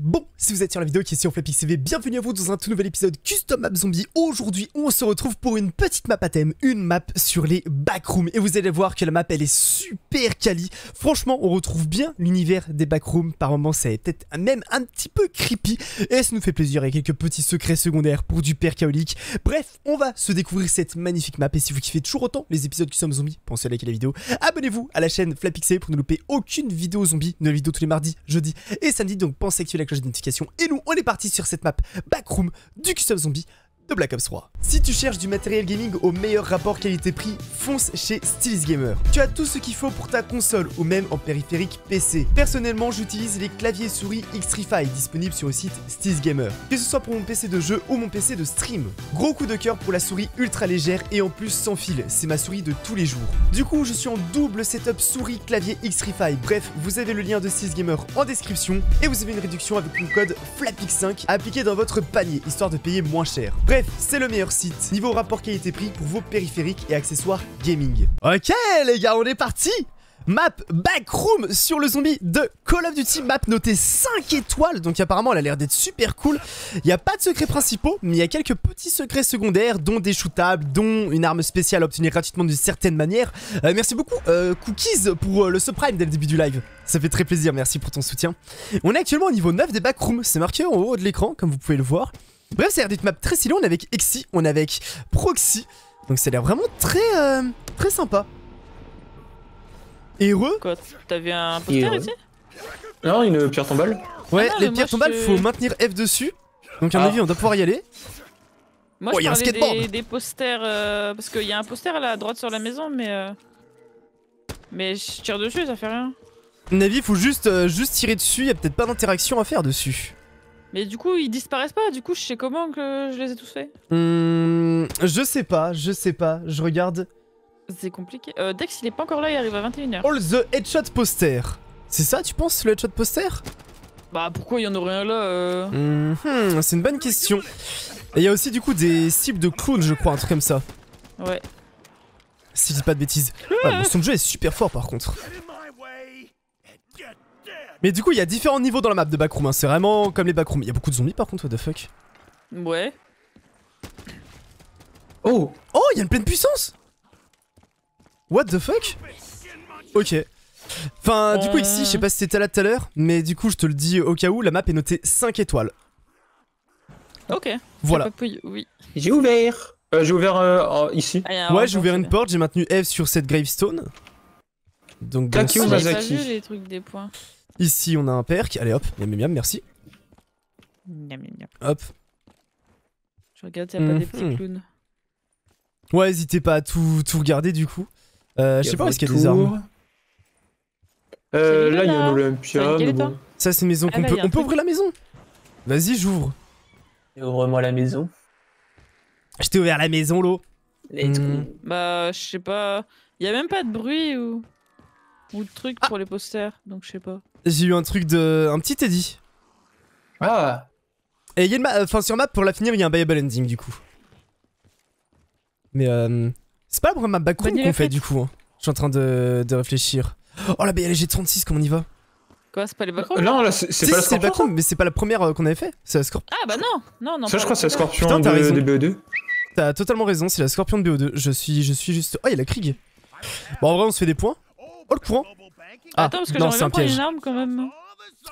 Bon, si vous êtes sur la vidéo qui est sur Flapix CV, bienvenue à vous dans un tout nouvel épisode Custom Map Zombie. Aujourd'hui, on se retrouve pour une petite map à thème, une map sur les backrooms. Et vous allez voir que la map, elle est super quali. Franchement, on retrouve bien l'univers des backrooms. Par moments, ça est peut-être même un petit peu creepy. Et ça nous fait plaisir, il quelques petits secrets secondaires pour du père caolique. Bref, on va se découvrir cette magnifique map. Et si vous kiffez toujours autant les épisodes Custom Zombie, pensez à liker la vidéo. Abonnez-vous à la chaîne FlapXV pour ne louper aucune vidéo zombie. Nouvelle vidéo tous les mardis, jeudi et samedi. Donc pensez à activer la cloche Et nous, on est parti sur cette map Backroom du Custom Zombie de Black Ops 3. Si tu cherches du matériel gaming au meilleur rapport qualité-prix, fonce chez Stylis Gamer. Tu as tout ce qu'il faut pour ta console ou même en périphérique PC. Personnellement, j'utilise les claviers souris Xtrify disponibles sur le site Stylis Gamer, que ce soit pour mon PC de jeu ou mon PC de stream. Gros coup de cœur pour la souris ultra légère et en plus sans fil, c'est ma souris de tous les jours. Du coup, je suis en double setup souris clavier Xtrify. Bref, vous avez le lien de Stylis Gamer en description et vous avez une réduction avec le code FLAPIX5 appliqué dans votre panier histoire de payer moins cher. Bref, c'est le meilleur site niveau rapport qualité-prix pour vos périphériques et accessoires gaming. Ok les gars, on est parti Map Backroom sur le zombie de Call of Duty. Map notée 5 étoiles, donc apparemment elle a l'air d'être super cool. Il n'y a pas de secrets principaux, mais il y a quelques petits secrets secondaires, dont des shootables, dont une arme spéciale obtenue gratuitement d'une certaine manière. Euh, merci beaucoup, euh, Cookies, pour euh, le subprime dès le début du live. Ça fait très plaisir, merci pour ton soutien. On est actuellement au niveau 9 des Backrooms, c'est marqué en haut de l'écran, comme vous pouvez le voir. Bref, c'est une map très stylée. On est avec Exi, on est avec Proxy. Donc ça a l'air vraiment très, euh, très sympa. Et heureux Quoi T'avais vu un poster ici Non, une pierre tombale. Ouais, ah les pierres tombales, faut maintenir F dessus. Donc à mon ah. avis, on doit pouvoir y aller. Moi, oh, je y a Des, des posters, euh, parce qu'il y a un poster à la droite sur la maison, mais... Euh, mais je tire dessus, ça fait rien. À mon avis, faut juste, juste tirer dessus, y a peut-être pas d'interaction à faire dessus. Mais du coup, ils disparaissent pas. Du coup, je sais comment que je les ai tous faits. Hmm, je sais pas, je sais pas. Je regarde. C'est compliqué. Euh, Dex, il est pas encore là, il arrive à 21h. All the headshot poster. C'est ça, tu penses, le headshot poster Bah, pourquoi il y en aurait rien là euh... Hmm, hmm, c'est une bonne question. Et il y a aussi, du coup, des cibles de clowns, je crois, un truc comme ça. Ouais. Si je dis pas de bêtises. Ah, bon, son jeu est super fort, par contre. Mais du coup, il y a différents niveaux dans la map de backroom. Hein. C'est vraiment comme les backrooms. Il y a beaucoup de zombies par contre, what the fuck. Ouais. Oh Oh, il y a une pleine puissance What the fuck Ok. Enfin, du coup, ici, je sais pas si c'était là tout à l'heure, mais du coup, je te le dis au cas où, la map est notée 5 étoiles. Ok. Voilà. Oui. J'ai ouvert. Euh, j'ai ouvert euh, ici. Ah, ouais, j'ai ouvert une porte, j'ai maintenu F sur cette gravestone. Donc, Taki on va les trucs des points. Ici, on a un perk. Allez, hop, miam, miam, merci. Miam, miam. Hop. Je regarde s'il n'y a pas des petits mhm. clowns. Ouais, n'hésitez pas à tout, tout regarder du coup. Euh, je sais pas, est-ce qu'il y a des armes euh, là, il y a un Olympia. Ça, c'est une maison ah, qu'on bah, peut. On peut ouvrir la maison Vas-y, j'ouvre. Ouvre-moi la maison. Je t'ai ouvert la maison, l'eau. Let's go. Hmm. Bah, je sais pas. Il y a même pas de bruit ou. Ou le truc ah. pour les posters, donc je sais pas. J'ai eu un truc de. Un petit Teddy. Ah Et il y a une map. Enfin, sur map, pour la finir, il y a un viable ending du coup. Mais euh. C'est pas la première map backroom qu'on fait du coup. Hein. Je suis en train de, de réfléchir. Oh la BLG 36, comment on y va Quoi, c'est pas les backrooms euh, Non, là, c'est pas si, la mais c'est pas la première euh, qu'on avait fait. C'est la Scorpion. Ah bah non, non, non. Ça, je crois que c'est la Scorpion de, BO2. T'as totalement raison, c'est la Scorpion de BO2. Je suis, je suis juste. Oh, il y a la Krieg. Bon, en vrai, on se fait des points. Oh le courant ah, Attends, parce que j'aurais pas une arme quand même.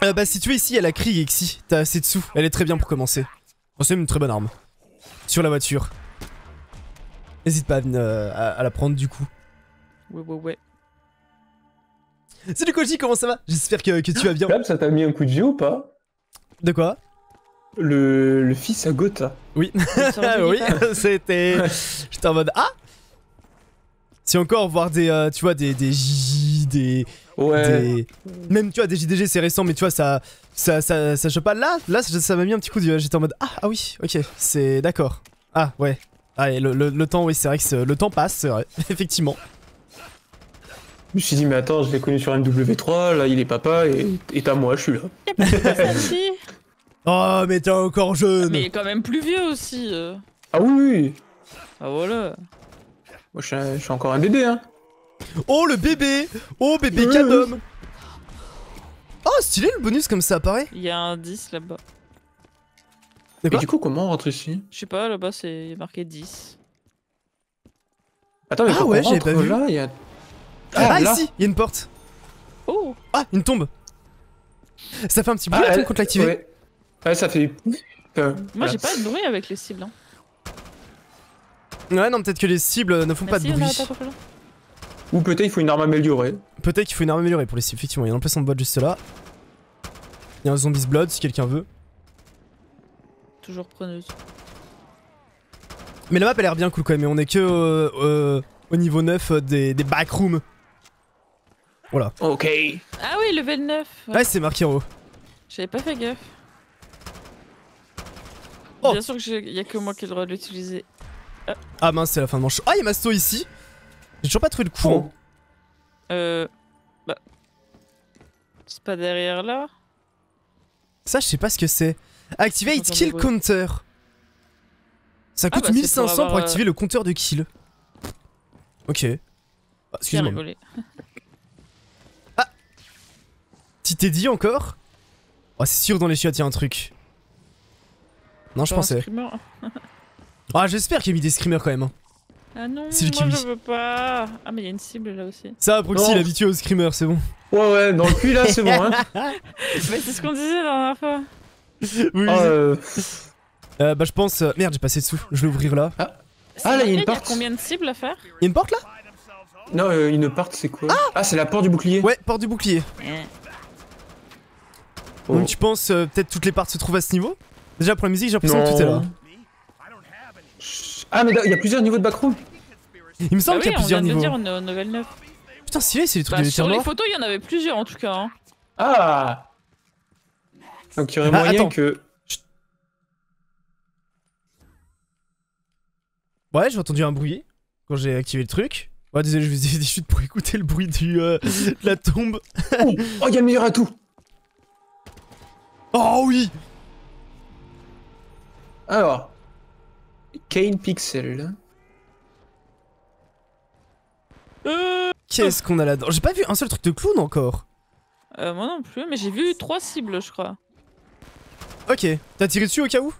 Euh, bah si tu es ici, elle a crié Exi. T'as assez de sous. Elle est très bien pour commencer. Oh, c'est une très bonne arme. Sur la voiture. N'hésite pas euh, à, à, la prendre du coup. Ouais ouais ouais. Salut Koji, comment ça va J'espère que, tu vas bien. ça t'a mis un coup de vieux ou pas De quoi le, fils à Gotha. Oui, oui, c'était... J'étais en mode... Ah encore voir des, euh, tu vois, des, des des, ouais. Même, tu vois, des JDG, c'est récent, mais tu vois, ça... Ça, ça, ça, je pas, là, là, ça m'a mis un petit coup du... J'étais en mode, ah, ah oui, ok, c'est... D'accord. Ah, ouais. Allez, ah, le, le, le temps, oui, c'est vrai que le temps passe, vrai, effectivement. Je me suis dit, mais attends, je l'ai connu sur MW3, là il est papa, et, et à moi, je suis là. oh, mais t'es encore jeune! Mais il est quand même plus vieux aussi! Euh. Ah oui! Ah voilà! Moi, je suis, encore un bébé, hein. Oh, le bébé Oh, bébé oui, cadom Oh, stylé le bonus comme ça apparaît Il y a un 10 là-bas. Mais du coup, comment on rentre ici Je sais pas, là-bas, c'est marqué 10. Attends, mais ah ouais, pas vu. Là, y ah, ah, ici, il y a une porte. Oh. Ah, une tombe. Ça fait un petit bruit quand ah, l'activer. Ouais. ça fait. Euh, Moi, j'ai pas de bruit avec les cibles. Hein. Ouais, non, peut-être que les cibles ne font bah pas de bruit. Ou peut-être il faut une arme améliorée. Peut-être qu'il faut une arme améliorée pour les cibles, effectivement. Il y a un emplacement de bot juste là. Il y a un zombie's blood si quelqu'un veut. Toujours preneuse. Mais la map elle a l'air bien cool quand même, mais on est que euh, euh, au niveau 9 euh, des, backrooms. Voilà. Ok. Ah oui, level 9. Ouais, c'est marqué en haut. J'avais pas fait gaffe. Oh. Bien sûr qu'il y a que moi qui ai le droit de l'utiliser. Ah mince, c'est la fin de manche. Ah, il y a Masto ici J'ai toujours pas trouvé le courant. Euh... Bah... C'est pas derrière là Ça, je sais pas ce que c'est. Activate Kill Counter. Ça ah, coûte 1500 bah, pour, activer euh, le compteur de kill. Ok. Bah, ah, Excuse-moi. ah Tu t'es dit encore oh, C'est sûr dans les chiottes, il y a un truc. Non, je pensais. Ah, j'espère qu'il y a mis des screamers quand même. Hein. Ah non, moi je veux pas. Ah, mais il y a une cible là aussi. Ça, va, Proxy, il est habitué aux screamers, c'est bon. Ouais, ouais, dans le cul là, c'est bon. Hein. mais c'est ce qu'on disait la dernière fois. Oui. Ah, euh. euh... bah, je pense. Euh, merde, j'ai passé dessous. Je vais ouvrir là. Ah, ah là, il y a une porte. combien de cibles à faire Il y a une porte là Non, euh, une porte, c'est quoi ah. ah, c'est la porte du bouclier. Ouais, porte du bouclier. Oh. Donc, tu penses peut-être toutes les portes se trouvent à ce niveau Déjà, pour la musique, j'ai l'impression que tout est là. Ah, mais il y a plusieurs niveaux de backroom Il me semble bah qu'il y a plusieurs niveaux. Putain, si c'est les trucs bah, de Sur les photos, il y en avait plusieurs en tout cas. Hein. Ah Donc il y aurait bah, moyen que... Ouais, j'ai entendu un bruit quand j'ai activé le truc. Ouais, désolé, je faisais des chutes pour écouter le bruit du, euh, de la tombe. oh, y'a y a le meilleur atout Oh oui Alors, Kane Pixel. Euh, Qu'est-ce qu'on a là-dedans J'ai pas vu un seul truc de clown encore. Euh, moi non plus, mais j'ai vu trois cibles, je crois. Ok, t'as tiré dessus au cas où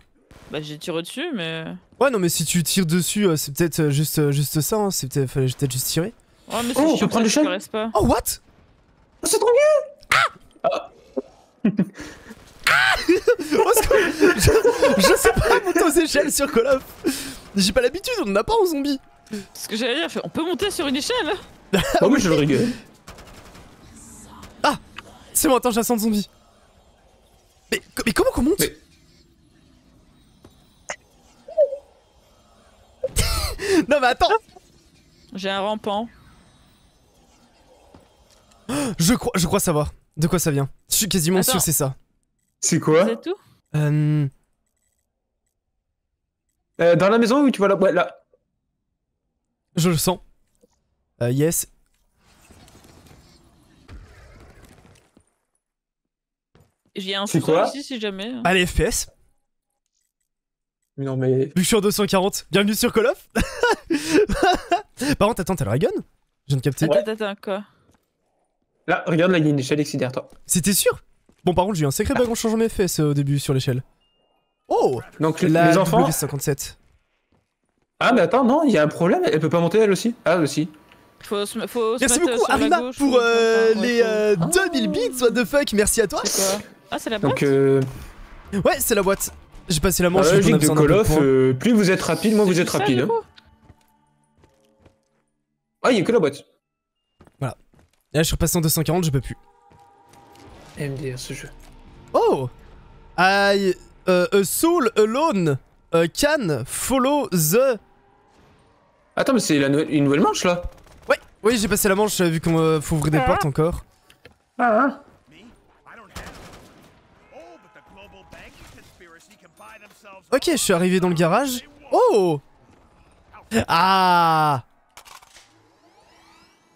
Bah j'ai tiré dessus, mais... Euh. Ouais, non, mais si tu tires dessus, c'est peut-être juste, juste ça, hein, c'est peut-être, fallait peut-être juste tirer. mais Oh, le Oh, what ah, c'est trop bien Ah je, sais pas monter aux échelles sur Call of. J'ai pas l'habitude, on n'a pas en zombie. Ce que j'allais dire, on peut monter sur une échelle. ah oh, oui, je le rigole. Ah, c'est bon, attends, j'ascends de zombies. Mais, mais comment qu'on monte Non mais attends. J'ai un rampant. Je crois, je crois savoir de quoi ça vient. Je suis quasiment sûr, c'est ça. C'est quoi C'est tout euh, euh... Dans la maison où tu vois la Ouais là. Je le sens. Euh, yes. J'ai un quoi aussi si jamais. Hein. Allez, FPS. Non mais. Vu 240, bienvenue sur Call of Par contre, attends, t'as le Ragon Je viens de capter. Attends, attends, quoi Là, regarde, là, il y a une échelle toi. C'était sûr Bon, par contre, j'ai eu un secret bagon change mes fesses au début sur l'échelle. Oh Donc la les enfants. Ah, mais attends, non, il y a un problème, elle peut pas monter elle aussi Ah, aussi. Merci beaucoup, Arima, pour euh, les 2000 euh, ah. bits, what the fuck, merci à toi. Ah, c'est la boîte Donc, euh, Ouais, c'est la boîte. J'ai passé la manche. j'ai logique de Call plus vous êtes rapide, moins vous êtes rapide. Hein. Ah, il y a que la boîte. Voilà. là, je suis repassé en 240, je peux plus ce jeu. Oh I, a euh, euh, Soul Alone euh, can follow the... Attends, mais c'est une nouvelle manche, là Ouais, oui, j'ai passé la manche, vu qu'on faut ouvrir des ah. portes encore. Ah, hein. Ok, je suis arrivé dans le garage. Oh Ah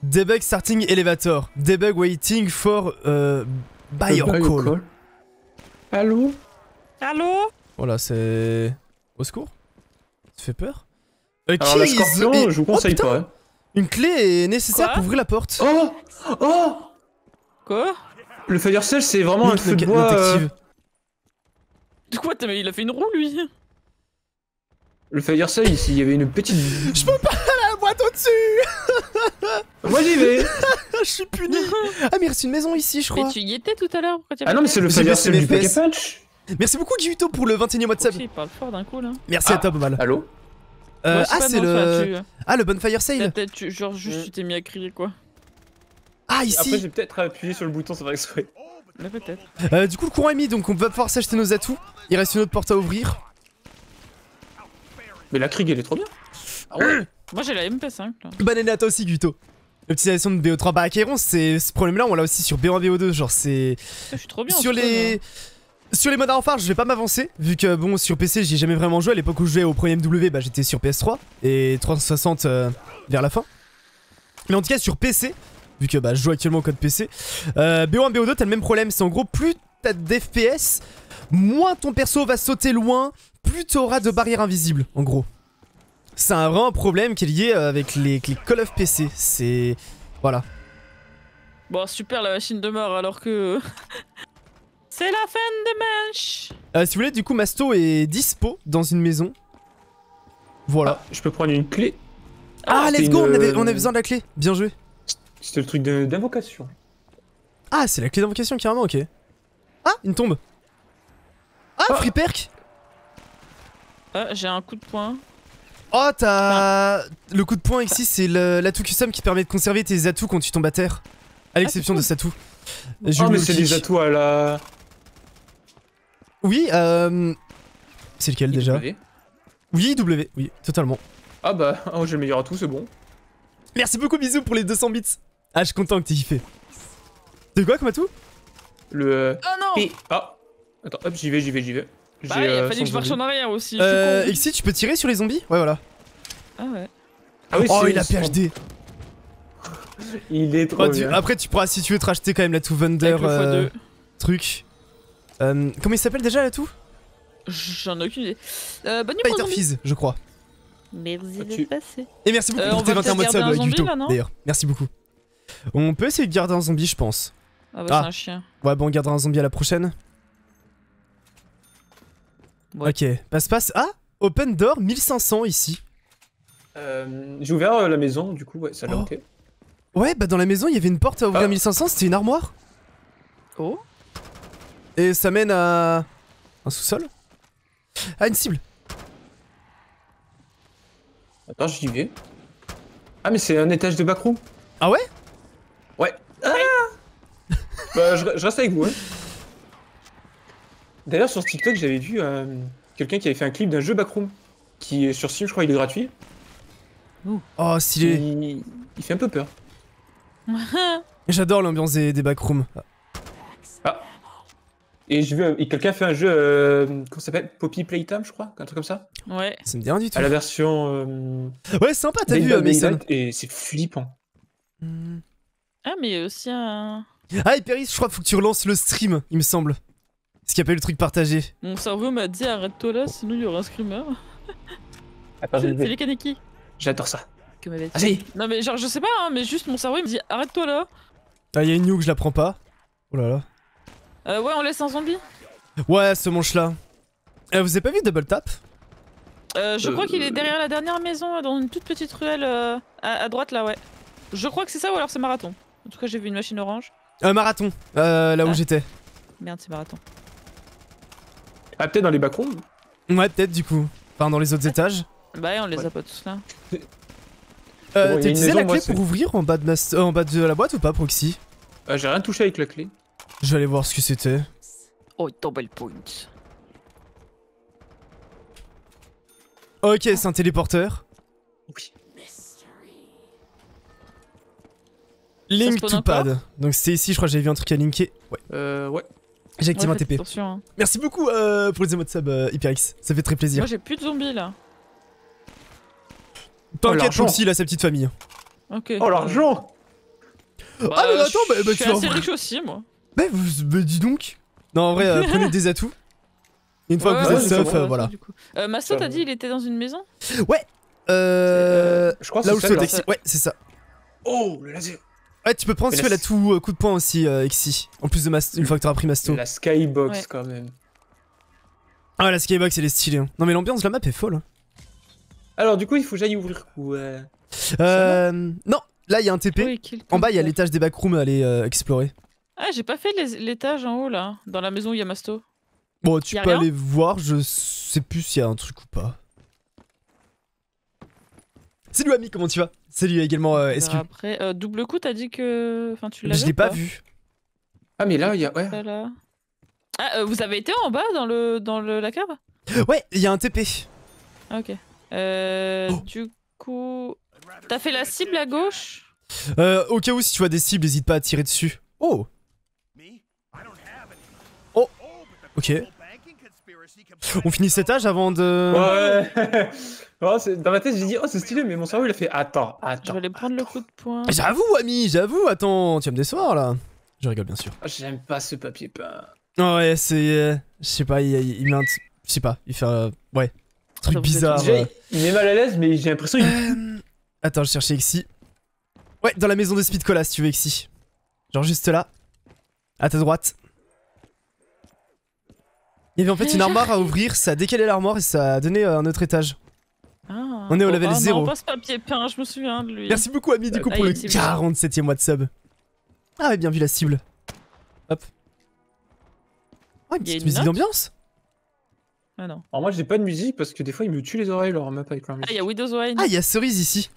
Debug starting elevator. Debug waiting for... Euh, Bye your call. Allô Allô Voilà, oh c'est... Au secours Ça fait peur euh, Alors la je vous oh, conseille pas. Hein. Une clé est nécessaire pour ouvrir la porte. Oh Oh Quoi Le fire cell, c'est vraiment un feu de bois... Euh. Quoi Il a fait une roue, lui Le fire cell, il y avait une petite... je peux pas au-dessus Moi j'y vais Je suis puni Ah mais il reste une maison ici je crois Mais tu y étais tout à l'heure pourquoi tu Ah non mais c'est le Fire du Poké Punch Merci beaucoup Giuto pour le 21ème WhatsApp Il parle fort d'un coup là Merci à ah. toi euh, ah, pas mal euh, ah, c'est le. Ah, le Bonfire Sale tu, Genre, juste, tu t'es mis à crier quoi. Ah, ici Après, j'ai peut-être appuyé sur le bouton sans faire exprès. Mais peut-être. Euh, du coup, le courant est mis, donc on va pouvoir s'acheter nos atouts. Il reste une autre porte à ouvrir. Mais la Krieg, elle est trop bien. Ah moi j'ai la MP5 là. Bonne année à toi aussi Guto. L'utilisation de BO3 bah Acheron, c'est ce problème là on l'a aussi sur BO1 BO2 genre c'est je suis trop bien sur les hein. sur les modes à je vais pas m'avancer vu que bon sur PC j'ai jamais vraiment joué à l'époque où je jouais au premier MW bah j'étais sur PS3 et 360 euh, vers la fin. Mais en tout cas sur PC vu que bah je joue actuellement au code PC BO1 BO2 t'as le même problème c'est en gros plus t'as d'FPS moins ton perso va sauter loin plus t'auras de barrières invisibles en gros c'est un vrai problème qui est lié euh, avec les, Call of PC. C'est. Voilà. Bon, super, la machine demeure alors que. c'est la fin de manche euh, Si vous voulez, du coup, Masto est dispo dans une maison. Voilà. Ah, je peux prendre une clé. Ah, ah let's go, on, euh, avait, besoin de la clé. Bien joué. C'était le truc d'invocation. Ah, c'est la clé d'invocation carrément, ok. Ah, une tombe. Ah, ah. free perk. Ah, j'ai un coup de poing. Oh, t'as. Le coup de poing ici, c'est l'atout custom qui permet de conserver tes atouts quand tu tombes à terre. À l'exception ah, de Satou. Je oh, mais c'est les atouts à la. Oui, euh. C'est lequel déjà Oui, W, oui, totalement. Ah bah, oh, j'ai le meilleur atout, c'est bon. Merci beaucoup, bisous pour les 200 bits. Ah, je suis content que t'aies kiffé. C'est quoi comme atout Le. Euh, ah non Ah Attends, hop, j'y vais, j'y vais, j'y vais. Bah, il a euh, fallu que je marche en arrière aussi. Euh, si tu peux tirer sur les zombies Ouais, voilà. Ah ouais. Ah oh, il a PhD. Il est trop. bien. Après, tu pourras, si tu veux, te racheter quand même la Two Vendor. Euh, truc. Euh, comment il s'appelle déjà la toux J'en ai aucune idée. Euh, bonne nuit, Fizz, je crois. Merci de ah, passer. Et merci beaucoup euh, pour tes 21 mois de sub, Yuto. D'ailleurs, merci beaucoup. On peut essayer de garder un zombie, je pense. Ah bah, c'est ah. un chien. Ouais, bon, on gardera un zombie à la prochaine. Ok, passe-passe. Ah Open door 1500 ici. Euh, j'ai ouvert euh, la maison, du coup, ouais, ça l'a l'air oh. ok. Ouais, bah dans la maison, il y avait une porte à ouvrir 1500, ah. c'était une armoire. Oh. Et ça mène à... Un sous-sol Ah, une cible. Attends, j'y vais. Ah, mais c'est un étage de backroom. Ah ouais Ouais. Ah bah, je reste avec vous, hein. D'ailleurs, sur TikTok, j'avais vu euh, quelqu'un qui avait fait un clip d'un jeu Backroom, qui est sur Steam, je crois, il est gratuit. Oh, stylé. Il... fait un peu peur. J'adore l'ambiance des, Backrooms. Ah. Et j'ai vu, quelqu'un fait un jeu, euh, comment ça s'appelle Poppy Playtime, je crois, un truc comme ça. Ouais. Ça me dit rien du tout. À la version. Euh, ouais, sympa, t'as vu, Mason. Et c'est flippant. Ah, mais il y a aussi un. Ah, Hyperis, je crois faut que tu relances le stream, il me semble ce qu'il a pas le truc partagé Mon cerveau m'a dit arrête-toi là, sinon il y aura un screamer. C'est les Kaneki. J'adore ça. Vas-y. Non mais genre je sais pas, hein, mais juste mon cerveau il me dit arrête-toi là. Ah y'a une New que je la prends pas. Oh là là. Euh, ouais on laisse un zombie. Ouais ce manche là. Euh, vous avez pas vu Double Tap euh, Je crois euh, qu'il est derrière la dernière maison euh, dans une toute petite ruelle euh, à, droite là ouais. Je crois que c'est ça ou alors c'est Marathon. En tout cas j'ai vu une machine orange. Euh, Marathon, là où ah. j'étais. Merde c'est Marathon. Ah, peut-être dans les backrooms Ouais, peut-être du coup. Enfin, dans les autres étages. Bah, on les a pas tous là. euh, T'as utilisé la clé pour ouvrir euh, en bas, de la boîte ou pas, Proxy euh, J'ai rien touché avec la clé. Je vais aller voir ce que c'était. Oh, double point. Ok, c'est un téléporteur. Link to pad. Donc c'est ici, je crois que j'avais vu un truc à linker. Ouais. Euh, ouais. J'ai activé un TP. Merci beaucoup euh, pour les émotes sub euh, HyperX, ça fait très plaisir. Moi j'ai plus de zombies là. T'inquiète, oh, Foxy, là, sa petite famille. Ok. Oh l'argent bah, Ah mais attends, bah, bah tu assez riche aussi moi. Bah, bah, dis donc Non en vrai, euh, prenez des atouts. Une fois que vous êtes sauf, voilà. Euh, Masso, t'as dit il était dans une maison Ouais Euh... Je crois que c'est Là où ouais, c'est ça. Oh, le laser Ouais, tu peux prendre celui la tout euh, coup de poing aussi, euh, En plus de Masto, une fois que t'auras pris Masto. La skybox quand même. Ah, la skybox, elle est stylée. Hein. Non, mais l'ambiance de la map est folle. Hein. Alors, du coup, il faut que j'aille ouvrir euh, euh. non, là, il y a un TP. en bas, il y a l'étage des backrooms à aller euh, explorer. Ah, j'ai pas fait l'étage en haut là, dans la maison où il y a Masto. Bon, tu peux aller voir, je sais plus s'il y a un truc ou pas. Salut, ami, comment tu vas c'est lui également euh, euh, Après, euh, double coup, t'as dit que. Enfin, tu Je l'ai pas vu. Ah, mais là, il y a. Ouais. Ah, vous avez été en bas dans, le, dans le, la cave Ouais, il y a un TP. Ok. Euh, oh. Du coup. T'as fait la cible à gauche euh, Au cas où, si tu vois des cibles, n'hésite pas à tirer dessus. Oh Oh Ok. On finit cet âge avant de. Ouais Oh, dans ma tête, j'ai dit, oh, c'est stylé, mais mon cerveau, il a fait, attends, attends. Je vais prendre le coup de poing. J'avoue, ami, j'avoue, attends, tu vas me décevoir là. Je rigole, bien sûr. Oh, j'aime pas ce papier peint. Oh, ouais, c'est. Euh, je sais pas, il, il, Je sais pas, il fait. Euh, ouais. Truc bizarre. Euh. il est mal à l'aise, mais j'ai l'impression. attends, je cherchais Exi. Ouais, dans la maison de Cola, si tu veux, Exi. Genre juste là. À ta droite. Il y avait en fait une armoire à ouvrir, ça a décalé l'armoire et ça a donné un autre étage. Ah, on est au oh, level 0. Non, pas papier peint, je me souviens de lui. Merci beaucoup, ami, du euh, coup, pour le 47 e mois de sub. Ah, ouais, bien vu la cible. Hop. Oh, une petite musique d'ambiance. Ah non. Alors moi j'ai pas de musique parce que des fois il me tue les oreilles leur map avec leur musique. Ah il y a Widow's Wine. Ah y'a y a Cerise ici.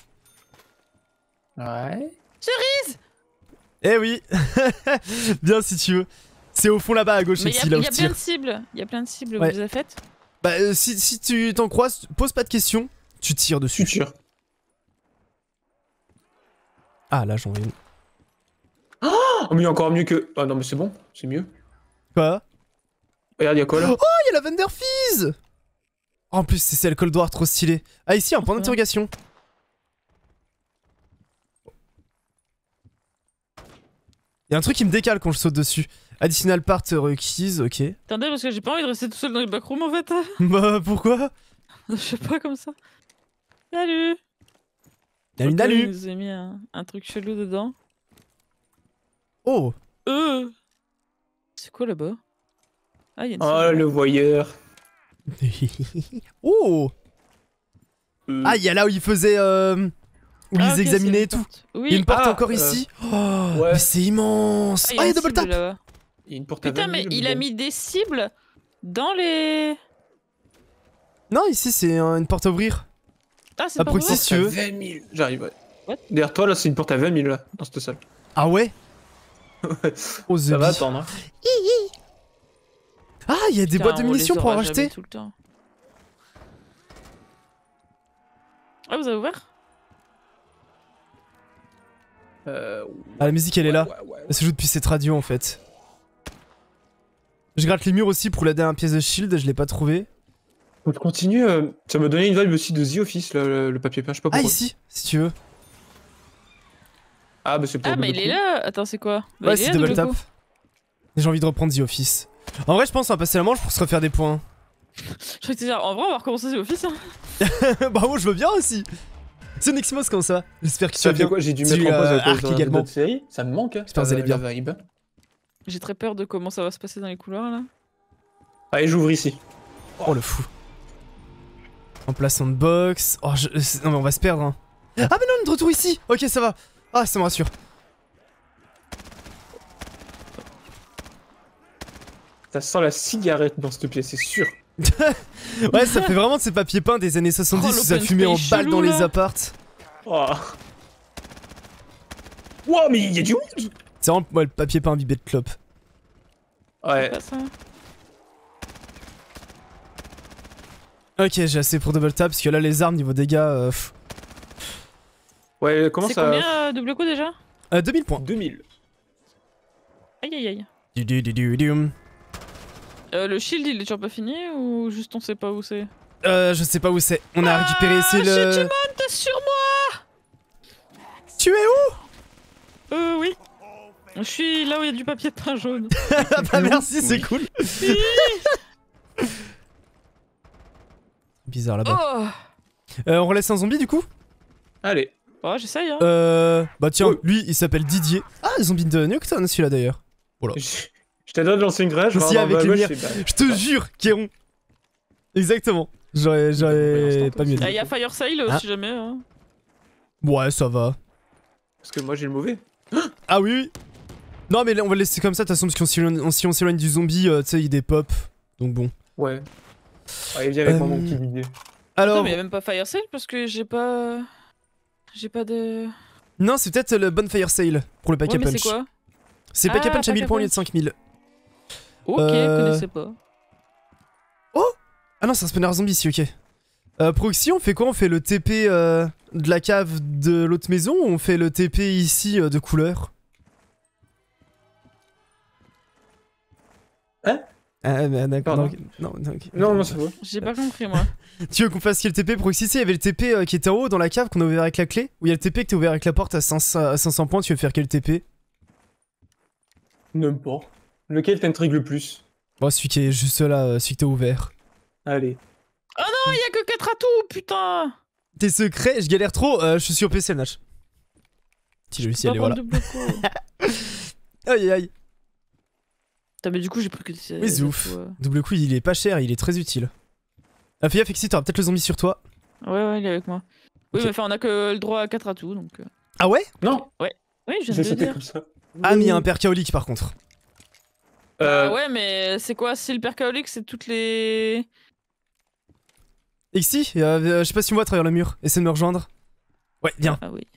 Ouais. Cerise Eh oui Bien si tu veux. C'est au fond là-bas à gauche. Mais il y, a plein de cibles. Il y a plein de cibles vous avez faites. Bah euh, si, si tu t'en croises, pose pas de questions. Tu tires dessus. Tu tires. Ah, là, j'en ai une. Oh Mais encore mieux que... Ah non, mais c'est bon, c'est mieux. Quoi Regarde, y'a quoi là Oh, y'a la Vanderfeeze En plus, c'est celle Cold War trop stylée. Ah, ici, un point d'interrogation. Y'a un truc qui me décale quand je saute dessus. Additional part requise, ok. Attendez, parce que j'ai pas envie de rester tout seul dans les backrooms en fait. bah, pourquoi Je sais pas, comme ça. Salut Salut, salut mis un, truc chelou dedans. Oh euh. C'est quoi là-bas Ah, il y a Oh, le voyeur Oh euh. Ah, il y a là où il faisait... Euh, où ils ah, examinaient et tout. Il y a une porte ah, encore ici. Euh, oh, Mais c'est immense Ah, il y a, ah, double tap Il y a une porte Putain, mais il a mis des cibles dans les... Non, ici, c'est une porte à ouvrir. Ah, c'est pas vrai si 20 000. J'arrive, ouais. Derrière toi, là, c'est une porte à 20 000, là, dans cette salle. Ah ouais oh, Ça va attendre. ah, il y a des boîtes de munitions pour en racheter Ah, vous avez ouvert Ah, la musique, elle est là. elle se joue depuis cette radio, en fait. Je gratte les murs aussi pour la dernière pièce de shield, je l'ai pas trouvée continue. Euh, ça me donnait une vibe aussi de The Office, le, papier peint. Je sais pas ah, pourquoi. Ah, ici, si tu veux. Ah, bah c'est pour. Ah, mais il est là. Attends, c'est quoi bah, Ouais, c'est double tap. J'ai envie de reprendre The Office. En vrai, je pense qu'on hein, va passer la manche pour se refaire des points. je crois que dire, en vrai, on va recommencer The Office. Hein. bah, moi, je veux bien aussi. C'est Neximos comme ça. J'espère que tu vas bien. J'ai dû mettre en pause arc également. Série. Ça me manque. Hein, J'espère que vous euh, allez bien. Vibe. J'ai très peur de comment ça va se passer dans les couloirs là. Allez, j'ouvre ici. oh le fou place en box. Oh, je... Euh, non mais on va se perdre. Hein. Ah mais non, on est de retour ici. Ok, ça va. Ah, ça me rassure. Ça sent la cigarette dans cette pièce, c'est sûr. ouais, ça fait vraiment de ces papiers peints des années 70 ça fumait en balle dans les appartes. Oh. mais il y a du monde C'est vraiment le papier peint bibet de clope. Ouais. ça. Ok, j'ai assez pour double tap parce que là, les armes, niveau dégâts. Euh... Ouais, euh, comment ça. combien euh, double coup déjà euh, 2000 points. 2000. Aïe aïe aïe. Du, du, du, du, Euh, le shield, il est toujours pas fini ou juste on sait pas où c'est Euh, je sais pas où c'est. On a ah, récupéré ici le. tu t'es sur moi Tu es où Euh, oui. Je suis là où il y a du papier de pain jaune. bah merci, c'est cool bizarre là-bas. Oh euh, on relaisse un zombie du coup Allez. Ouais, j'essaye. Hein. Euh, bah tiens, lui il s'appelle Didier. Ah, le zombie de Newton celui-là d'ailleurs. Voilà. Je, t'adore de lancer une grève. Je, avec les je te jure, Kéron. Exactement. J'aurais, pas mieux. Ah, il y a Fire Sail ah. si jamais. Hein. Ouais, ça va. Parce que moi j'ai le mauvais. Ah oui, oui. Non mais on va le laisser comme ça de toute façon parce que si on s'éloigne du zombie, euh, tu sais, il dépop. Donc bon. Ouais. Allez, viens avec moi, mon euh, petit milieu Alors. mais a même pas Fire Sale parce que j'ai pas. J'ai pas de. Non, c'est peut-être le fire Sale pour le Pack ouais, Punch. C'est quoi C'est Pack ah, Punch à 1000 points au lieu de 5000. Ok, euh... connaissais pas. Oh Ah non, c'est un spawner zombie, ici ok. Euh, Proxy, on fait quoi On fait le TP euh, de la cave de l'autre maison ou on fait le TP ici euh, de couleur Hein ah, bah, d'accord. non, euh, Non, c'est bon. J'ai pas compris, moi. Tu veux qu'on fasse quel TP pour si Il y avait le TP euh, qui était en haut dans la cave qu'on a ouvert avec la clé Ou il y a le TP que t'as ouvert avec la porte à 500, points Tu veux faire quel TP N'importe. Lequel t'intrigue le plus Bon, celui qui est juste là, euh, celui que t'as ouvert. Allez. Oh, y a que 4 atouts, putain Tes secrets, je galère trop, je suis sur PC Petit Si et réussis voilà. aller, Aïe aïe aïe mais du coup, j'ai plus que. Mais ouf. Double coup, il est pas cher, il est très utile. Ah, fais gaffe, t'auras peut-être le zombie sur toi. Ouais, ouais, il est avec moi. Oui, mais enfin, on a que le droit à 4 atouts donc. Euh. Ah ouais Non Ouais. Oui, je viens de Ah, mais il y a un père caolique par contre. Euh... Bah ouais, mais c'est quoi Si le père caolique, c'est toutes les. Exi, euh, euh, je sais pas si tu me vois à travers le mur. Essaie de me rejoindre. Ouais, viens. Ah oui.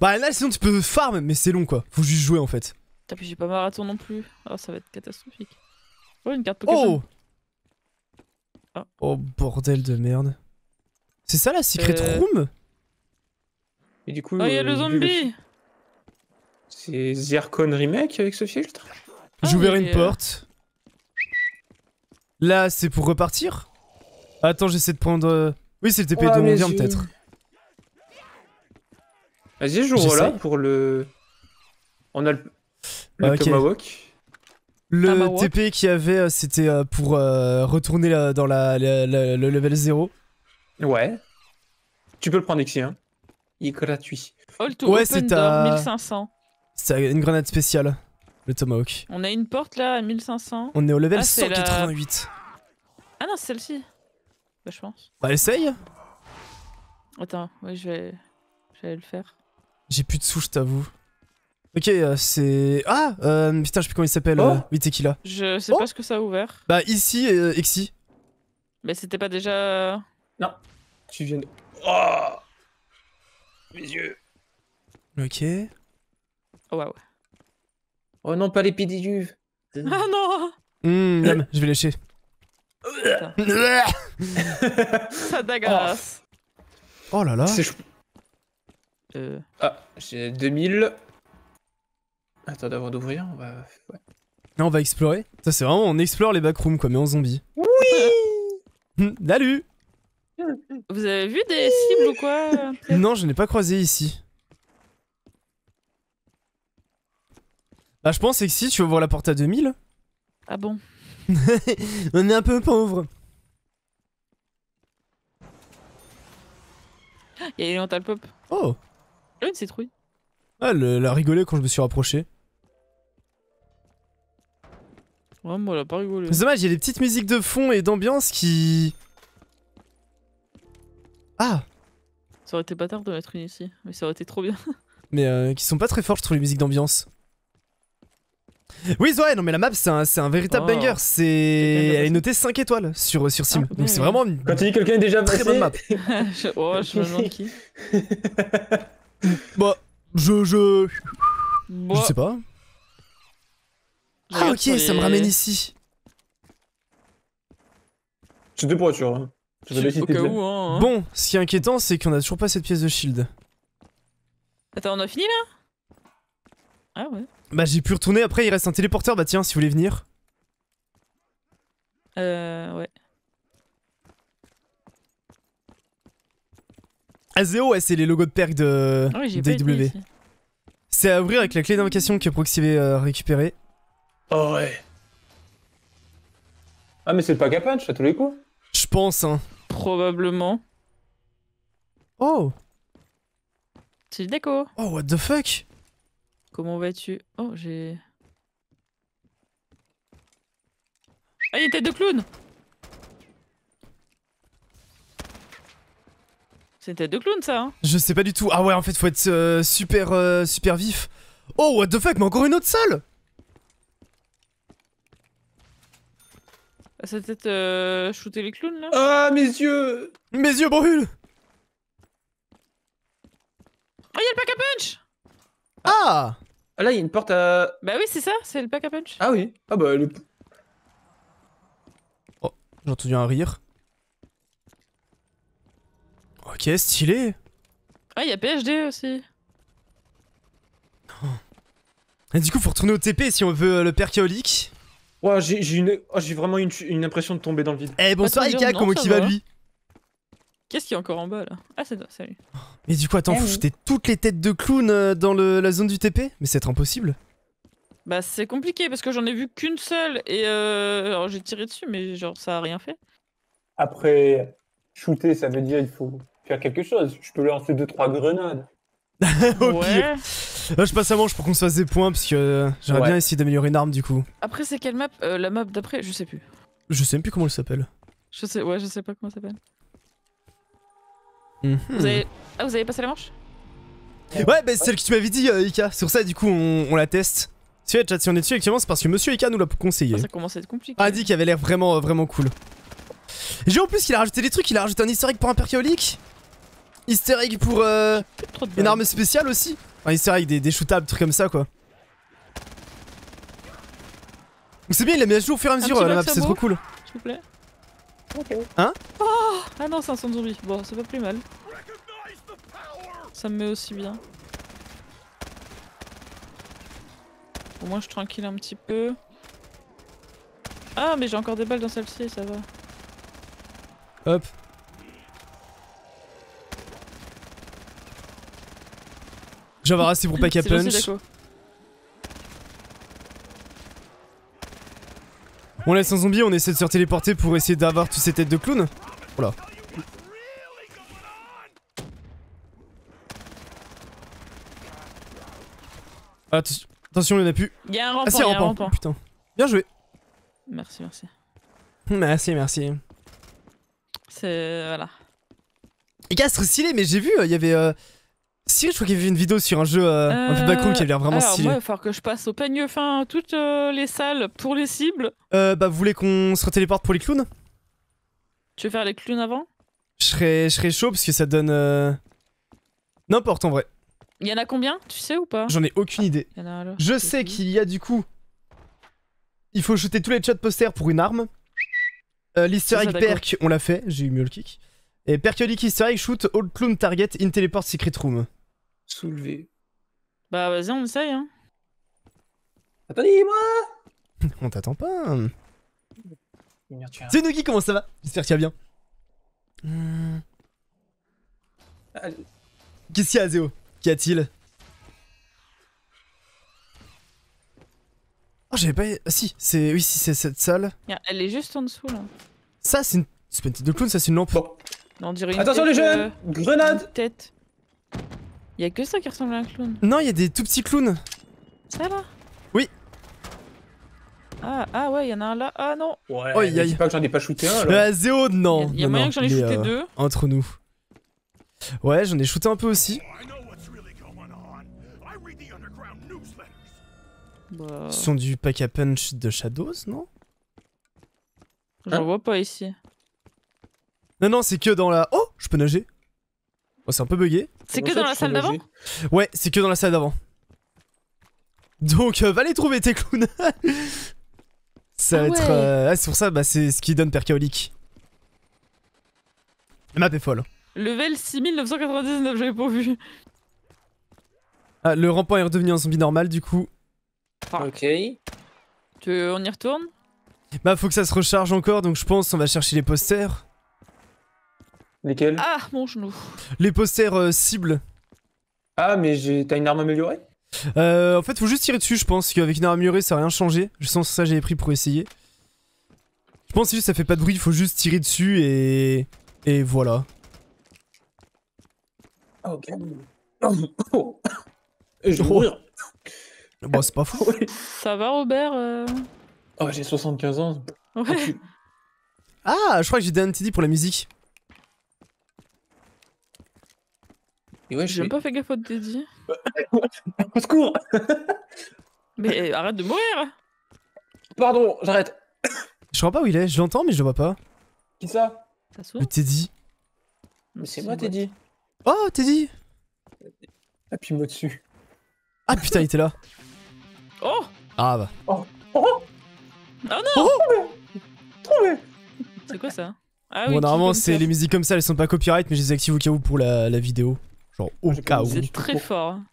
Bah là, sinon tu peux farm, mais c'est long quoi. Faut juste jouer en fait. Et puis j'ai pas marathon non plus. Oh, ça va être catastrophique. Oh, une carte Pokémon. Oh ah. Oh, bordel de merde. C'est ça la Secret euh. Room Et du coup. Oh, il y euh, le zombie C'est Zircon Remake avec ce filtre J'ai une euh, porte. Là, c'est pour repartir Attends, j'essaie de prendre. Oui, c'est le TP de mon peut-être. Vas-y, j'ouvre là pour le. On a le... Le Tomahawk le TP qu'il y avait, euh, c'était euh, pour euh, retourner dans la, le level 0. Ouais. Tu peux le prendre ici, hein. Il est gratuit. All oh, to ouais, c'est à... 1500. C'est une grenade spéciale, le Tomahawk. On a une porte là à 1500. On est au level 188. Ah, ah non, c'est celle-ci. Bah, je pense. Bah, essaye. Attends, oui, je vais, je vais le faire. J'ai plus de sous, je t'avoue. Ok, euh, c'est. Ah euh, Putain, je sais plus comment il s'appelle. Oh. Euh, qui là Je sais oh. pas ce que ça a ouvert. Bah, ici, euh, Exi. Mais c'était pas déjà. Non. Tu viens de. Oh Mes yeux. Ok. Oh, waouh. Oh non, pas les pédiduves. Ah non Hmm. je vais lécher. ça Oh. oh là là. Euh... Ah, j'ai 2000. Attends, avant d'ouvrir, on va. Non, on va explorer. Ça, c'est vraiment, on explore les backrooms, quoi, mais en zombie. Oui Salut Vous avez vu des cibles ou quoi euh, Non, je n'ai pas croisé ici. Ah je pense que si tu voir la porte à 2000. Ah bon On est un peu pauvre. Il y a une lentilles pop. Oh! Oh, ah une citrouille. Ah, elle a rigolé quand je me suis rapproché. Ouais, moi, elle a pas rigolé. C'est dommage, il y a des petites musiques de fond et d'ambiance qui... Ah Ça aurait été bâtard de mettre une ici, mais ça aurait été trop bien. mais euh, qui sont pas très fortes, je trouve, les musiques d'ambiance. Oui, ouais, non, mais la map, c'est un, véritable oh. banger. C'est... Elle est notée 5 étoiles sur, sur Sim. Ah, Donc c'est vraiment une. Quand tu dis quelqu'un est déjà très Oh, je me demande qui. bon. Je. Je. Je bah. sais pas. Ah, ok, ça me ramène ici. C'est pour voitures. Hein. vois hein. Bon, ce qui est inquiétant, c'est qu'on a toujours pas cette pièce de shield. Attends, on a fini là Ah ouais. Bah, j'ai pu retourner. Après, il reste un téléporteur. Bah, tiens, si vous voulez venir. Euh, ouais. AZO, ouais, c'est les logos de perk de ah DW. C'est à ouvrir avec la clé d'invocation que ProxyV euh, a récupérée. Oh ouais. Ah mais c'est le pack à punch à tous les coups Je pense hein. Probablement. Oh C'est le déco Oh what the fuck Comment vas-tu Oh j'ai... Ah il était de clown C'est une tête de clown, ça. Hein je sais pas du tout. Ah ouais, en fait, faut être euh, super, euh, super vif. Oh, what the fuck, mais encore une autre salle ah, Ça peut-être euh, shooter les clowns là Ah mes yeux Mes yeux brûlent Ah oh, y'a le pack a punch Ah ah là, il y une porte à. Bah oui, c'est ça, c'est le pack à punch. Ah oui. Ah bah le. Oh, j'ai entendu un rire. Ok, stylé. Ah, il y a PhD aussi. Et ah, du coup, faut retourner au TP si on veut euh, le père Kaolik Ouais, j'ai une... Oh, vraiment une, impression de tomber dans le vide. Eh, bonsoir Ika, comment il va lui Qu'est-ce qu'il y a encore en bas là Ah, c'est toi, salut. Mais du coup, attends, eh faut shooter toutes les têtes de clowns euh, dans la zone du TP Mais c'est impossible. Bah, c'est compliqué parce que j'en ai vu qu'une seule et euh... alors j'ai tiré dessus, mais genre ça a rien fait. Après, shooter, ça veut dire il faut quelque chose. Je peux lancer deux trois grenades. Au pire. Là, je passe à manche pour qu'on se fasse des points parce que euh, j'aimerais bien essayer d'améliorer une arme du coup. Après, c'est quelle map euh, La map d'après Je sais plus. Je sais même plus comment elle s'appelle. Je sais, ouais, je sais pas comment elle s'appelle. Mhm. Vous avez... Ah, vous avez passé la manche Ouais, bah, c'est celle que tu m'avais dit, euh, Ika. sur ça, du coup, on, la teste. Tu Si on est dessus actuellement, c'est parce que Monsieur Ika nous l'a conseillé. Ah, ça commence à être compliqué. Ah, dit qu'il avait l'air vraiment, vraiment cool. J'ai en plus qu'il a rajouté des trucs, il a rajouté un historique pour un percolique easter egg pour euh, une arme spéciale aussi. Enfin, easter egg, des, shootables, trucs comme ça quoi. c'est bien, il a mis à jour au fur et à mesure la map, c'est trop cool. S'il vous plaît. Hein oh Ah non, c'est un son de zombie. Bon, c'est pas plus mal. Ça me met aussi bien. Au moins, je tranquille un petit peu. Ah, mais j'ai encore des balles dans celle-ci, ça va. Hop. Javara, assez pour pack a punch. On laisse un zombie, on essaie de se téléporter pour essayer d'avoir toutes ces têtes de clown. Oh Attention, il y en a plus. Il y a un rampant. Ah, un Bien joué. Merci, merci. Merci, merci. C'est. Voilà. Les gars, stylé, mais j'ai vu, euh, il y avait. Euh, si, je crois qu'il y avait une vidéo sur un jeu, euh, un peu qui a l'air vraiment euh, alors, stylé. Ouais, il va falloir que je passe au peigne fin toutes euh, les salles pour les cibles. bah, vous voulez qu'on se retéléporte pour les clowns Tu veux faire les clowns avant je serais, chaud parce que ça donne. N'importe en vrai. Il y en a combien Tu sais ou pas J'en ai aucune idée. je sais qu'il y a du coup. Il faut jeter tous les chat posters pour une arme. Euh, L'easter perk, on l'a fait, j'ai eu mieux le kick. Et Percolic Easter shoot Old clone target in teleport secret room. Soulevé. Bah vas-y, on essaye. Hein. Attendez-moi On t'attend pas. C'est comment ça va J'espère qu'il va bien. Qu'est-ce qu'il y a, Zéo Qu'y a-t-il Oh, j'avais pas. Ah, si, c'est. Oui, si, c'est cette salle. elle est juste en dessous là. Ça, c'est une. C'est pas une tête de clown, ça, c'est une lampe. Attention les jeunes euh, Grenade Y'a Tête. Y a que ça qui ressemble à un clown. Non, y a des tout petits clowns. Ça va. Oui. Ah, ah ouais, y'en a un là. Ah non. Ouais, oh, y a... pas que j'en ai pas shooté un là. Euh, zéro, non. Y'a moyen que j'en ai shooté euh, deux. Entre nous. Ouais, j'en ai shooté un peu aussi. Bah. Ce sont du pack a punch de Shadows, non J'en hein vois pas ici. Non, non, c'est que dans la. Oh, je peux nager. Oh, c'est un peu bugué. C'est que dans la salle d'avant Ouais, c'est que dans la salle d'avant. Donc, euh, va les trouver, tes clowns. ça va ah être. Ah, c'est pour ça, bah, c'est ce qui donne percaolique. La map est folle. Level 6999, j'avais pas vu. Ah, le rampant est redevenu un zombie normal du coup. Ok. Tu, on y retourne Bah, faut que ça se recharge encore, donc je pense on va chercher les posters. Lesquels Ah, mon genou. Les posters euh, cibles. Ah, mais j'ai... t'as une arme améliorée euh, En fait, faut juste tirer dessus, je pense. Qu'avec une arme améliorée, ça n'a rien changé. Je sens que ça, j'avais pris pour essayer. Je pense que juste ça fait pas de bruit, il faut juste tirer dessus et. Et voilà. Ah, ok. Oh. je oh. Bon, bah, c'est pas fou. Ça va, Robert euh Oh, j'ai 75 ans. Ah, ah, je crois que j'ai des un pour la musique. J'ai même pas fait gaffe au Teddy... Au secours Mais euh, arrête de mourir Pardon, j'arrête. Je crois pas où il est, je l'entends mais je le vois pas. Qui ça Le Teddy. Mais c'est moi Teddy. Oh Teddy Appuie-moi dessus. Ah putain, il était là. Oh Ah bah. Oh, oh Oh non oh. Trouvé C'est quoi ça ah, oui, Bon, normalement, c'est les musiques comme ça, elles sont pas copyright, mais je les active au cas où pour la vidéo. C'est au cas où. très fort. Hein.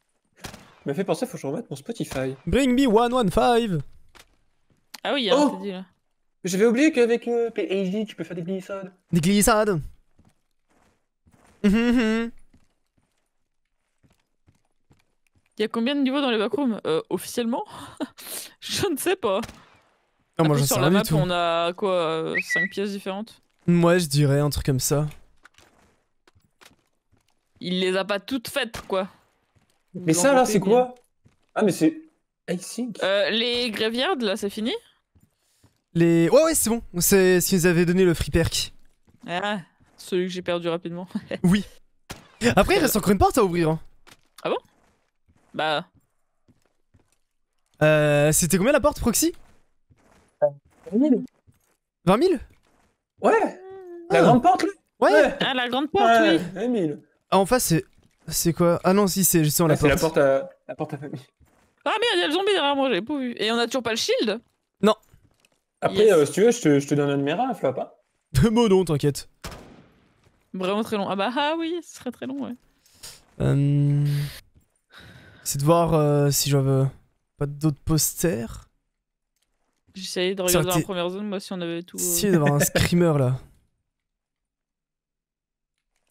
me fait penser, faut que je remette mon Spotify. Bring me 115 Ah oui, il y a oh là. J'avais oublié qu'avec le euh, PhD, tu peux faire des glissades. Des glissades mhm, mhm. Il y a combien de niveaux dans les backrooms euh, Officiellement Je ne sais pas. Ah, sur la map, on a quoi 5 euh, pièces différentes Moi, je dirais un truc comme ça. Il les a pas toutes faites, quoi. Mais ça, là, c'est quoi Ah, mais c'est... Euh, les graveyards, là, c'est fini Les... Ouais, ouais, c'est bon. C'est ce qu'ils avaient donné, le free perk. Ah, celui que j'ai perdu rapidement. oui. Après, il reste encore une porte à ouvrir. Hein. Ah bon Bah... Euh, c'était combien la porte, Proxy 20 000. 20 000 Ouais La ah. grande porte, là ouais. Ah, la grande porte, oui 000 ah, en face, c'est. C'est quoi Ah non, si, c'est juste ah, la porte. C'est la porte à, la porte à famille. Ah merde, y'a le zombie derrière moi, j'avais pas vu. Et on a toujours pas le shield Non. Après, euh, si tu veux, je te, je te donne un numéro, un flop, hein Bon, non, t'inquiète. Vraiment très long. Ah bah, ah oui, ce serait très long, ouais. Euh... C'est de voir euh, si si j'avais pas d'autres posters. J'essayais de regarder la première zone, moi, si on avait tout. J'essayais euh. d'avoir un screamer là.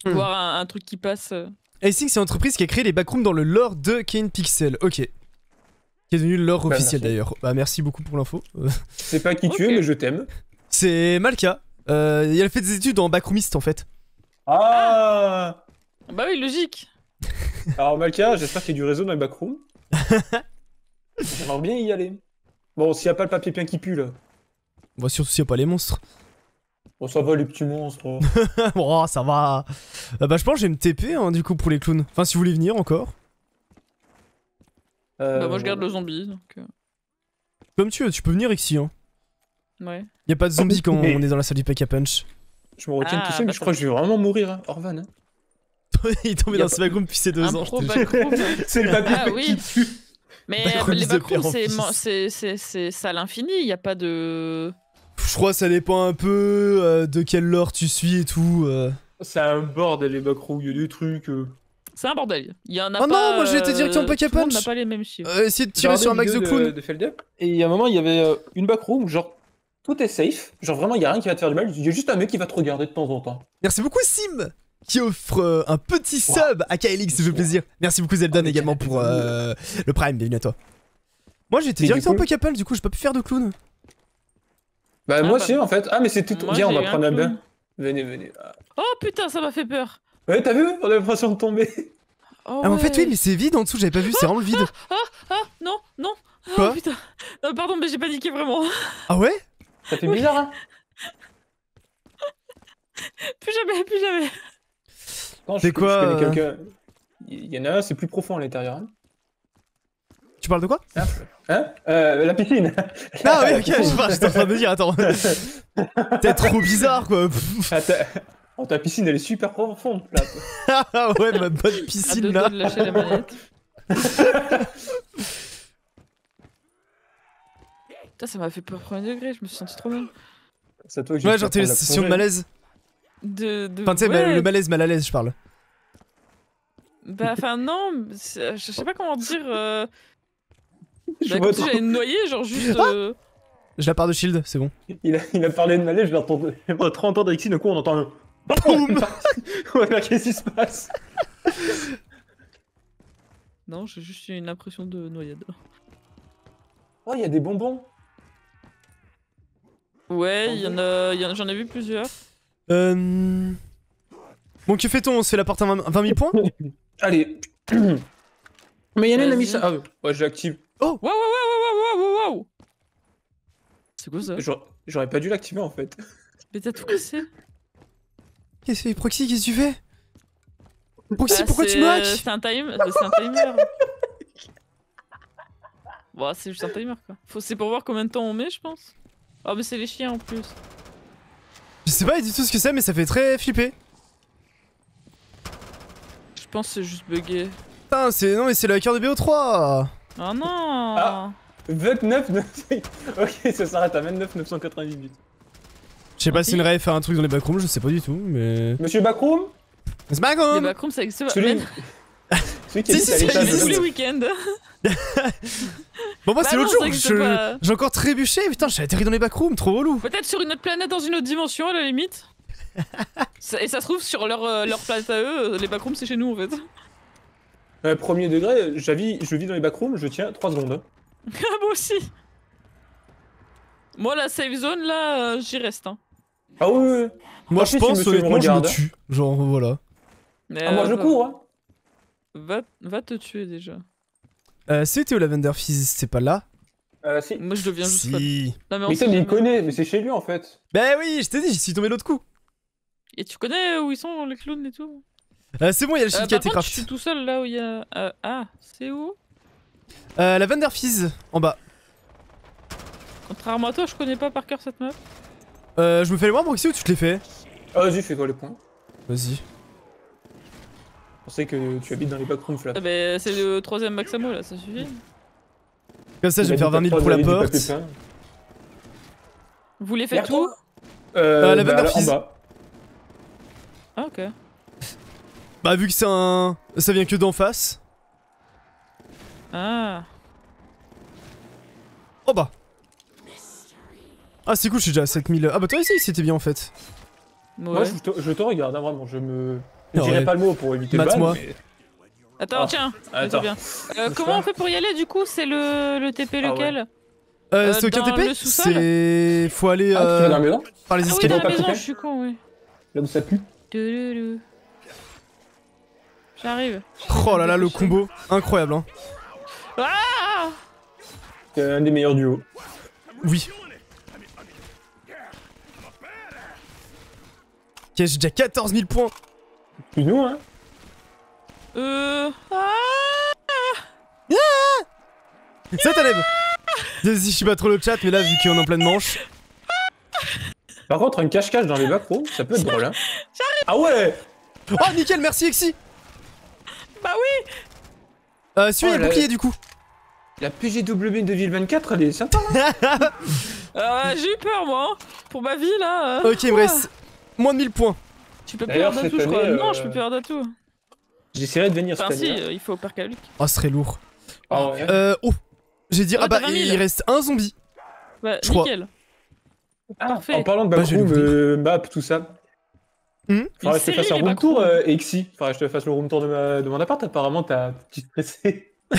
Hmm. Voir un, truc qui passe. Euh. Async, c'est l'entreprise qui a créé les backrooms dans le lore de Kane Pixel. Ok. Qui est devenu le lore bah, officiel d'ailleurs. Bah, merci beaucoup pour l'info. C'est pas qui tu es, mais je t'aime. C'est Malka. Euh, elle fait des études en backroomiste en fait. Ah, ah Bah oui, logique. Alors Malka, j'espère qu'il y a du réseau dans les backrooms. J'aimerais bien y aller. Bon, s'il n'y a pas le papier peint qui pue là. Bah, surtout s'il n'y a pas les monstres. Bon, ça va, les petits monstres. oh, ça va. Euh, bah, je pense que je vais me TP, hein, du coup, pour les clowns. Enfin, si vous voulez venir encore. Euh, bah, moi, je garde le zombie, donc... Euh. Comme tu veux, tu peux venir ici, hein. Ouais. Y a pas de zombie quand on est dans la salle du pack à punch. Je me retiens de ah, tout seul, mais bah, je crois que je vais vraiment mourir, hein. Orvan, hein. il est tombé dans ce backroom depuis ses deux ans. c'est le backroom ah, oui. qui tue. Mais les backrooms, c'est, c'est, c'est, c'est, ça l'infini, y a pas de... Je crois que ça dépend un peu euh, de quel lore tu suis et tout. Euh. C'est un bordel, les backrooms, il y a des trucs. Euh. C'est un bordel. Il y en a Oh non, moi, j'étais été en dire On a n'a pas les mêmes chiffres. de tirer sur un max de clown. et il y a un moment, il y avait une backroom où, genre, tout est safe. Genre, vraiment, il y a rien qui va te faire du mal. Il y a juste un mec qui va te regarder de temps en temps. Merci beaucoup Sim qui offre un petit sub à Kaelix, ça fait plaisir. Merci beaucoup Zelda ah, également pour le Prime, bienvenue à toi. Moi j'étais été directement en coup- punch du coup j'ai pas pu faire de clown. Bah, ah, moi bah, aussi, en fait. Ah, mais c'est tout. Viens, on va prendre un bain. Venez, venez. Oh putain, ça m'a fait peur. Ouais, t'as vu On a l'impression de tomber. Oh, ah, mais En fait, oui, mais c'est vide en dessous, j'avais pas vu, c'est ah, vraiment le vide. Ah, ah, ah, non, non. Quoi oh, putain. Non, pardon, mais j'ai paniqué vraiment. Ah ouais Ça fait bizarre, hein plus jamais, plus jamais. C'est quoi euh, Il y, en a un, c'est plus profond à l'intérieur. Hein. Tu parles de quoi ah, Hein euh, La piscine Ah oui, ok, je suis en train de dire, attends. T'es trop bizarre, quoi. Ah, oh, ta piscine, elle est super profonde, là. ah ouais, ma bonne piscine, là. De lâcher la Putain, ça m'a fait peur premier degré, je me suis senti trop mal. Ça toi ouais, genre t'es session de malaise. De, de... Enfin, tu sais, le malaise, mal à l'aise, je parle. Bah, enfin, non, je sais pas comment dire. Euh, je bah, j'allais me genre juste. Ah euh. Je la part de shield, c'est bon. Il a, parlé de malais, je l'entends. Après 30 ans d'Alexis, d'un coup on entend un. BOUM On va qu'est-ce qui se passe. Non, j'ai juste une impression de noyade. Oh, y'a y a des bonbons Ouais, y'en y en a, j'en ai vu plusieurs. Euh... Bon, que fait-on On se fait la porte à 20 000 points Allez. Mais y'en a mis ça. Ah, ouais, j'active... Oh waouh waouh wow, wow, wow, C'est quoi ça J'aurais pas dû l'activer en fait. Mais t'as tout cassé. Qu'est-ce que Proxy, qu'est-ce que tu fais Proxy, bah, pourquoi tu euh, me hacks C'est un, time... Bah, un timer. bon, bah, c'est juste un timer quoi. Faut... C'est pour voir combien de temps on met, je pense. Oh, mais c'est les chiens en plus. Je sais pas du tout ce que c'est, mais ça fait très flipper. Je pense que c'est juste bugué. Putain, c'est. Non, mais c'est le hacker de BO3 Oh non ah, 29 Ok, ça s'arrête à 29 998. Je sais pas si le rêve faire un truc dans les backrooms, je sais pas du tout, mais... Monsieur Backroom Backroom Les backrooms, ça existe Celui... Celui qui est si, si, ça tous les week-ends Bon moi c'est bah l'autre jour, j'ai encore trébuché, putain j'ai atterri dans les backrooms, trop relou Peut-être sur une autre planète, dans une autre dimension à la limite Et ça se trouve sur leur, euh, leur planète à eux, euh, les backrooms c'est chez nous en fait euh, premier degré, je vis dans les backrooms, je tiens 3 secondes. Hein. Ah, Moi aussi Moi, la safe zone, là, euh, j'y reste. Hein. Ah oui, oui, oui. Moi, je pense, que je me tue. Genre, voilà. ah, moi, je euh, cours, hein. Va, va te tuer, déjà. Euh, c'était au Lavender Fizz, c'est pas là euh, si. Moi je deviens juste. Si. mais, il connaît, mais c'est chez lui en fait. Bah oui, je t'ai dit, j'y suis tombé l'autre coup. Et tu connais où ils sont les clowns et tout euh, c'est bon, il y a le qui a été craft. Je suis tout seul là où il y a. Euh, ah, c'est où euh, La Vanderfizz, en bas. Contrairement à toi, je connais pas par cœur cette meuf. Euh, je me fais les membres ici ou tu te les fais ah, vas-y, fais-toi les points. Vas-y. On sait que tu habites dans les backrooms là. Ah, bah, c'est le troisième Maxamo là, ça suffit. Comme ça, je vais faire 20 000 pour la porte. Vous les faites où euh, La Vanderfizz. Bah, ah, ok. Ah vu que c'est un... Ça vient que d'en face. Ah. Oh bah. Ah c'est cool, je suis déjà à 7000... Ah bah toi ici, c'était bien en fait. Ouais. Moi je, te, regarde, hein, vraiment, je me... Je dirais pas le mot pour éviter Mate le moi. Attends, ah, tiens. Attends. Euh, comment on fait pour y aller du coup C'est le, le TP ah, lequel euh, euh, c'est aucun TP C'est. Faut aller. Ah, euh... Ah, Par les escaliers. Ah, oui, dans la je suis con, oui. Là où ça pue. J'arrive. Oh là là, le combo incroyable. Hein. C'est ah euh, un des meilleurs duos. Oui. Ok, j'ai déjà 14 000 points. Plus nous, hein. Euh. Ah Ça ah t'enlève Vas-y, je suis pas trop le chat, mais là, vu qu'on est en pleine manche. Par contre, un cache-cache dans les backrooms, ça peut être drôle, hein. Ah ouais Oh, nickel, merci, Exi bah oui Euh, celui oh le bouclier du coup. La PGW de ville 24, elle est sympa. J'ai eu peur, moi. Hein, pour ma vie, là. Ok, il me reste moins de 1000 points. Tu peux perdre tout je crois. Non, je euh, peux perdre d'atout. J'essaierai de venir enfin, Ah si, hein. il faut au parc à Oh, ce serait lourd. Oh, Euh, oh. J'ai dit, ah, ah bah, il reste un zombie. Bah, je nickel. Ah, Parfait en parlant de bah, euh, map, tout ça, Hmm Faudrait que je te fasse un room tour, euh, Exi. Faudrait que je te fasse le room tour de, mon appart. Apparemment, t'as petit stressé.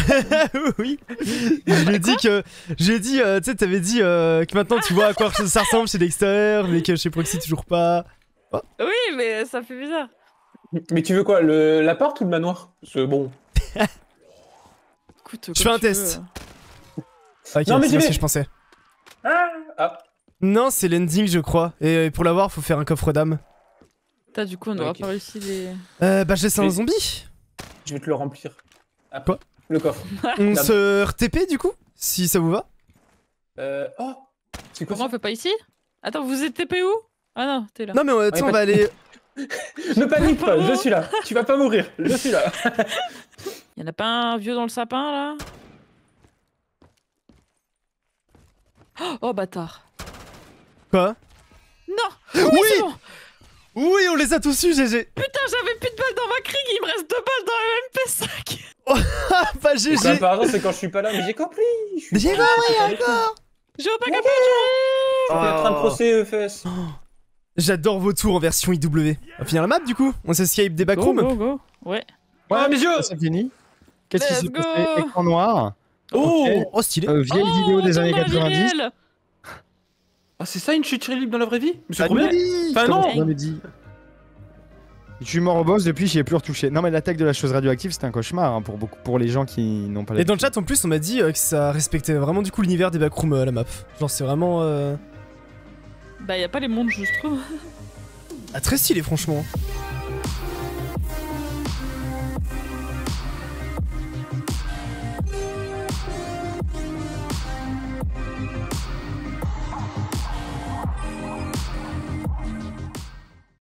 oui. Je lui ai dit que. Je lui ai dit, tu sais, t'avais dit euh, que maintenant tu vois à quoi ça ressemble chez Dexter, mais que chez Proxy toujours pas. Oui, mais ça fait bizarre. Mais tu veux quoi le... L'appart ou le manoir C'est bon. Écoute, je fais un test. Hein. non, c'est je pensais. Ah. Ah. Non, c'est l'ending, je crois. Et euh, pour l'avoir, faut faire un coffre d'âme du coup, on aura pas réussi les. Euh, bah, j'ai laisse un zombie. Je vais te le remplir. à Quoi Le coffre. on se RTP du coup Si ça vous va Euh. Oh C'est quoi on fait pas ici Attends, vous êtes TP où Ah non, t'es là. Non, mais euh, on va aller. ne panique pas, je suis là. Tu vas pas mourir, je suis là. Y'en a pas un vieux dans le sapin là Oh bâtard. Quoi Non Oui, oui, on les a tous eu, GG Putain, j'avais plus de balles dans ma crigue, il me reste deux balles dans le MP5 Pas GG Par exemple, c'est quand je suis pas là, mais j'ai compris J'ai compris encore J'ai pas compris On est en train de procéder oh. EFS oh. J'adore vos tours en version IW. On va finir la map du coup On s'escape des backrooms Go, go, go Ouais Ouais, mes yeux C'est Qu'est-ce qui se passe Écran noir Oh Oh, stylé euh, Vieille vidéo des années 90 ah, c'est ça une chute libre dans la vraie vie Mais c'est combien bah, Enfin, non Je suis mort au boss depuis, j'ai plus retouché. Non, mais l'attaque de la chose radioactive, c'était un cauchemar hein, pour, beaucoup, pour les gens qui n'ont pas Et dans le chat, en plus, on m'a dit euh, que ça respectait vraiment du coup l'univers des backrooms à euh, la map. Genre, c'est vraiment. Euh... Bah, y a pas les mondes, je trouve. ah, très stylé, franchement.